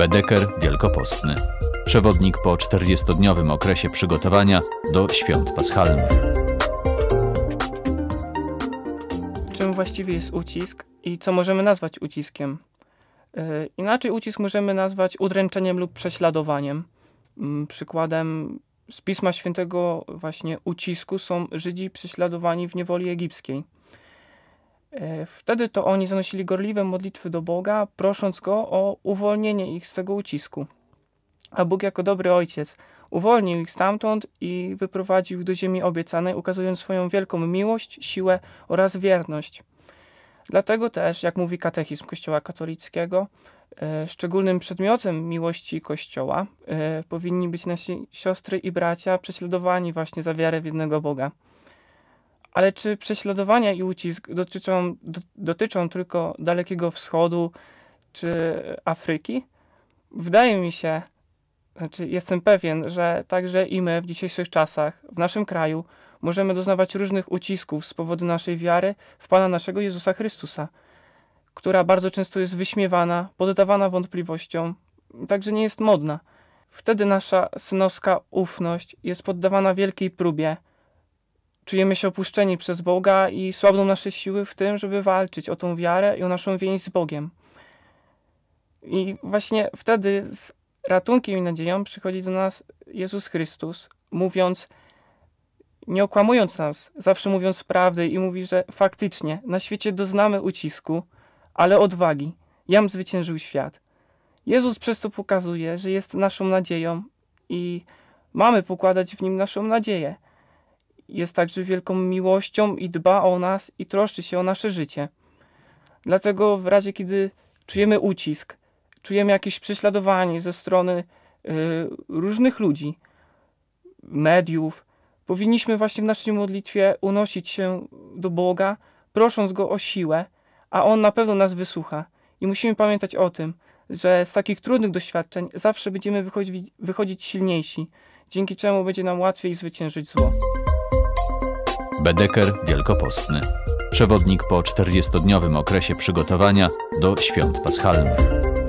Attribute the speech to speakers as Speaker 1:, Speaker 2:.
Speaker 1: Bedeker Wielkopostny. Przewodnik po 40-dniowym okresie przygotowania do świąt paschalnych.
Speaker 2: Czym właściwie jest ucisk i co możemy nazwać uciskiem? E, inaczej ucisk możemy nazwać udręczeniem lub prześladowaniem. Mm, przykładem z Pisma Świętego właśnie ucisku są Żydzi prześladowani w niewoli egipskiej. E, wtedy to oni zanosili gorliwe modlitwy do Boga, prosząc Go o uwolnienie ich z tego ucisku. A Bóg jako dobry ojciec uwolnił ich stamtąd i wyprowadził do ziemi obiecanej, ukazując swoją wielką miłość, siłę oraz wierność. Dlatego też, jak mówi katechizm Kościoła katolickiego, e, szczególnym przedmiotem miłości Kościoła e, powinni być nasi siostry i bracia prześladowani właśnie za wiarę w jednego Boga. Ale czy prześladowania i ucisk dotyczą, dotyczą tylko Dalekiego Wschodu czy Afryki? Wydaje mi się, znaczy jestem pewien, że także i my w dzisiejszych czasach, w naszym kraju, możemy doznawać różnych ucisków z powodu naszej wiary w Pana naszego Jezusa Chrystusa, która bardzo często jest wyśmiewana, poddawana wątpliwościom, także nie jest modna. Wtedy nasza synowska ufność jest poddawana wielkiej próbie – czujemy się opuszczeni przez Boga i słabną nasze siły w tym, żeby walczyć o tą wiarę i o naszą więź z Bogiem. I właśnie wtedy z ratunkiem i nadzieją przychodzi do nas Jezus Chrystus, mówiąc, nie okłamując nas, zawsze mówiąc prawdę i mówi, że faktycznie na świecie doznamy ucisku, ale odwagi. Jam zwyciężył świat. Jezus przez to pokazuje, że jest naszą nadzieją i mamy pokładać w nim naszą nadzieję jest także wielką miłością i dba o nas i troszczy się o nasze życie. Dlatego w razie, kiedy czujemy ucisk, czujemy jakieś prześladowanie ze strony y, różnych ludzi, mediów, powinniśmy właśnie w naszej modlitwie unosić się do Boga, prosząc Go o siłę, a On na pewno nas wysłucha. I musimy pamiętać o tym, że z takich trudnych doświadczeń zawsze będziemy wychodzić, wychodzić silniejsi, dzięki czemu będzie nam łatwiej zwyciężyć zło.
Speaker 1: Bedeker Wielkopostny. Przewodnik po 40-dniowym okresie przygotowania do świąt paschalnych.